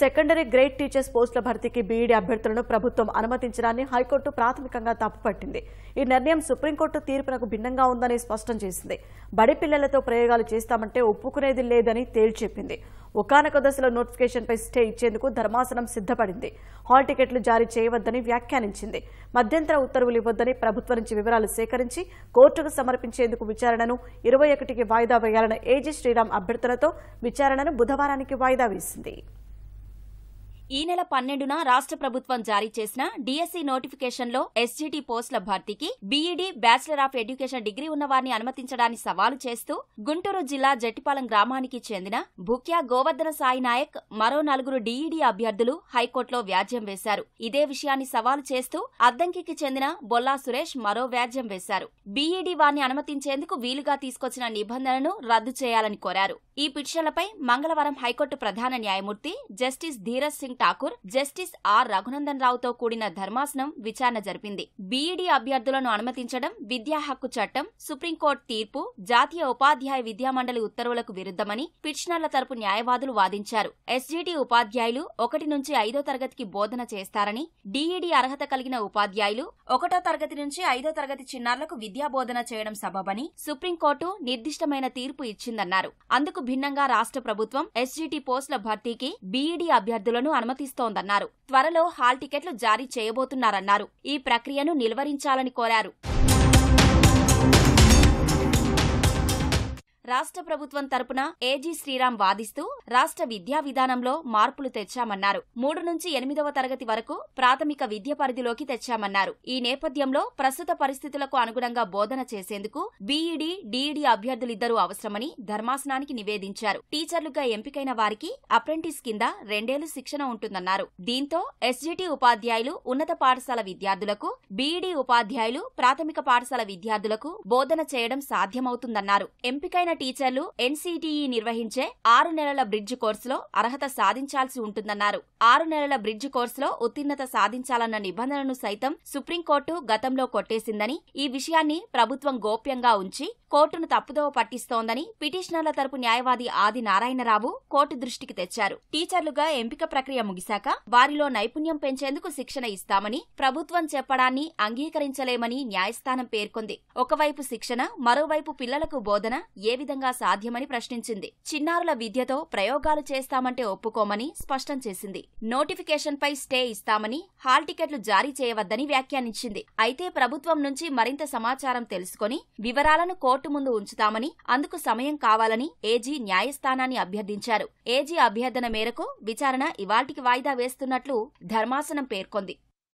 secondary grade teachers పోస్టుల భర్తీకి B Ed e అభ్యర్థులను ప్రభుత్వం అనుమతించడాన్ని హైకోర్టు ప్రాథమికంగా తప్పుపట్టింది ఈ నిర్ణయం సుప్రీంకోర్టు తీర్పునకు భిన్నంగా ఉందని స్పష్టం చేసింది బడి పిల్లలతో ప్రయోగాలు చేస్తామంటే ఒప్పుకునేది లేదని తేల్చెప్పింది ఒకనొక దశలో నోటిఫికేషన్పై స్టే ఇచ్చేందుకు ధర్మాసనం సిద్ధపడింది హాల్ టికెట్లు జారీ చేయవద్దని వ్యాఖ్యానించింది మధ్యంతర ఉత్తర్వులు ఇవ్వద్దని ప్రభుత్వం నుంచి వివరాలు సేకరించి కోర్టుకు సమర్పించేందుకు విచారణను ఇరవై ఒకటికి వాయిదా వేయాలన్న ఏజీ శ్రీరామ్ అభ్యర్థులతో విచారణను బుధవారానికి వాయిదా వేసింది ఈ నెల పన్నెండున రాష్ట్ర ప్రభుత్వం జారీ చేసిన నోటిఫికేషన్ నోటిఫికేషన్లో ఎస్జీటీ పోస్టుల భర్తీకి B Ed bachelor of education degree ఉన్నవారిని అనుమతించడాన్ని సవాలు చేస్తూ గుంటూరు జిల్లా జట్టిపాలెం గ్రామానికి చెందిన భుక్యా గోవర్ధన సాయి నాయక్ మరో నలుగురు డీఈడీ అభ్యర్థులు హైకోర్టులో వ్యాజ్యం వేశారు ఇదే విషయాన్ని సవాలు చేస్తూ అద్దంకికి చెందిన బొల్లా సురేష్ మరో వ్యాజ్యం వేశారు బీఈడీ వారిని అనుమతించేందుకు వీలుగా తీసుకొచ్చిన నిబంధనను రద్దు చేయాలని కోరారు ఈ పిటిషన్లపై మంగళవారం హైకోర్టు ప్రధాన న్యాయమూర్తి justice Dhiraj Singh Thakur justice R Raghunandan రావుతో కూడిన ధర్మాసనం విచారణ జరిపింది బీఈడీ అభ్యర్థులను అనుమతించడం విద్యా హక్కు చట్టం సుప్రీంకోర్టు తీర్పు జాతీయ ఉపాధ్యాయ విద్యామండలి ఉత్తర్వులకు విరుద్దమని పిటిషనర్ల తరపు న్యాయవాదులు వాదించారు ఎస్జీటీ ఉపాధ్యాయులు ఒకటి నుంచి ఐదో తరగతికి బోధన చేస్తారని డీఈడీ అర్హత కలిగిన ఉపాధ్యాయులు ఒకటో తరగతి నుంచి ఐదో తరగతి చిన్నారులకు విద్యాబోధన చేయడం సబబని సుప్రీంకోర్టు నిర్దిష్టమైన తీర్పు ఇచ్చిందన్నారు అందుకు భిన్నంగా రాష్ట్ర ప్రభుత్వం ఎస్జీటీ పోస్టుల భర్తీకి బీఈడీ అభ్యర్థులను అనుమతి అనుమతిస్తోందన్నారు త్వరలో హాల్ టికెట్లు జారీ చేయబోతున్నారన్నారు ఈ ప్రక్రియను నిలువరించాలని కోరారు రాష్ట్ర ప్రభుత్వం తరపున ఏజీ శ్రీరామ్ వాదిస్తూ రాష్ట్ర విద్యా విధానంలో మార్పులు తెచ్చామన్నారు మూడు నుంచి ఎనిమిదవ తరగతి వరకు ప్రాథమిక విద్య పరిధిలోకి తెచ్చామన్నారు ఈ నేపథ్యంలో ప్రస్తుత పరిస్థితులకు అనుగుణంగా బోధన చేసేందుకు బీఈడీ డీఈడీ అభ్యర్థులిద్దరూ అవసరమని ధర్మాసనానికి నివేదించారు టీచర్లుగా ఎంపికైన వారికి అప్రెంటిస్ కింద రెండేళ్లు శిక్షణ ఉంటుందన్నారు దీంతో ఎస్జీటీ ఉపాధ్యాయులు ఉన్నత పాఠశాల విద్యార్థులకు బీఈడీ ఉపాధ్యాయులు ప్రాథమిక పాఠశాల విద్యార్థులకు బోధన చేయడం సాధ్యమవుతుందన్నారు ఎంపికైన టీచర్లు ఎన్సీటీఈ నిర్వహించే ఆరు నెలల బ్రిడ్జ్ కోర్సులో అర్హత సాధించాల్సి ఉంటుందన్నారు ఆరు నెలల బ్రిడ్జ్ కోర్సులో ఉత్తీర్ణత సాధించాలన్న నిబంధనను సైతం సుప్రీంకోర్టు గతంలో కొట్టేసిందని ఈ విషయాన్ని ప్రభుత్వం గోప్యంగా ఉంచి కోర్టును తప్పుదోవ పట్టిస్తోందని పిటిషనర్ల తరపు న్యాయవాది ఆది నారాయణరావు కోర్టు దృష్టికి తెచ్చారు టీచర్లుగా ఎంపిక ప్రక్రియ ముగిశాక వారిలో నైపుణ్యం పెంచేందుకు శిక్షణ ఇస్తామని ప్రభుత్వం చెప్పడాన్ని అంగీకరించలేమని న్యాయస్థానం పేర్కొంది ఒకవైపు శిక్షణ మరోవైపు పిల్లలకు బోధన ఏ విధంగా విధంగా సాధ్యమని ప్రశ్నించింది చిన్నారుల విద్యతో ప్రయోగాలు చేస్తామంటే ఒప్పుకోమని స్పష్టం చేసింది నోటిఫికేషన్పై స్టే ఇస్తామని హాల్ టికెట్లు జారీ చేయవద్దని వ్యాఖ్యానించింది అయితే ప్రభుత్వం నుంచి మరింత సమాచారం తెలుసుకుని వివరాలను కోర్టు ముందు ఉంచుతామని అందుకు సమయం కావాలని ఏజీ న్యాయస్థానాన్ని అభ్యర్థించారు ఏజీ అభ్యర్థన మేరకు విచారణ ఇవాటికి వాయిదా వేస్తున్నట్లు ధర్మాసనం పేర్కొంది